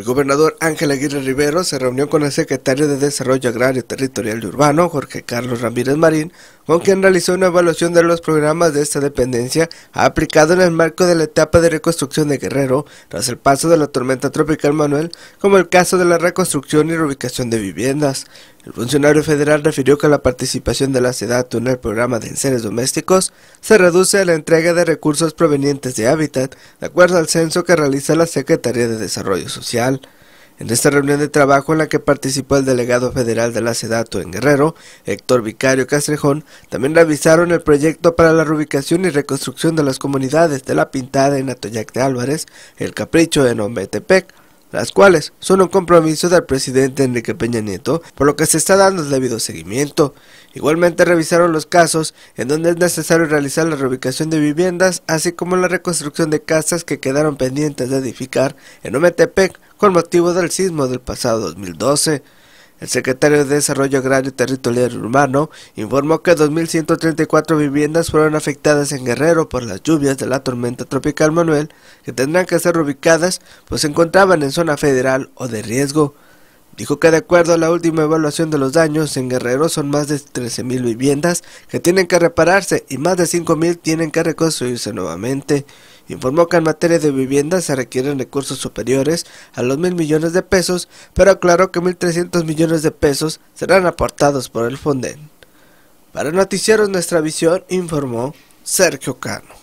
El gobernador Ángel Aguirre Rivero se reunió con el secretario de Desarrollo Agrario, Territorial y Urbano, Jorge Carlos Ramírez Marín, con quien realizó una evaluación de los programas de esta dependencia aplicado en el marco de la etapa de reconstrucción de Guerrero tras el paso de la tormenta tropical Manuel, como el caso de la reconstrucción y reubicación de viviendas. El funcionario federal refirió que la participación de la SEDATU en el programa de enseres domésticos se reduce a la entrega de recursos provenientes de hábitat, de acuerdo al censo que realiza la Secretaría de Desarrollo Social. En esta reunión de trabajo en la que participó el delegado federal de la SEDATU en Guerrero, Héctor Vicario Castrejón, también revisaron el proyecto para la reubicación y reconstrucción de las comunidades de La Pintada en Atoyac de Álvarez, El Capricho en Ombetepec las cuales son un compromiso del presidente Enrique Peña Nieto, por lo que se está dando el debido seguimiento. Igualmente revisaron los casos en donde es necesario realizar la reubicación de viviendas, así como la reconstrucción de casas que quedaron pendientes de edificar en Ometepec con motivo del sismo del pasado 2012. El secretario de Desarrollo Agrario y Territorial Urbano informó que 2.134 viviendas fueron afectadas en Guerrero por las lluvias de la tormenta tropical Manuel, que tendrán que ser ubicadas pues se encontraban en zona federal o de riesgo. Dijo que de acuerdo a la última evaluación de los daños en Guerrero son más de 13.000 viviendas que tienen que repararse y más de 5.000 tienen que reconstruirse nuevamente. Informó que en materia de vivienda se requieren recursos superiores a los mil millones de pesos, pero aclaró que mil trescientos millones de pesos serán aportados por el Fonden. Para Noticieros Nuestra Visión informó Sergio Cano.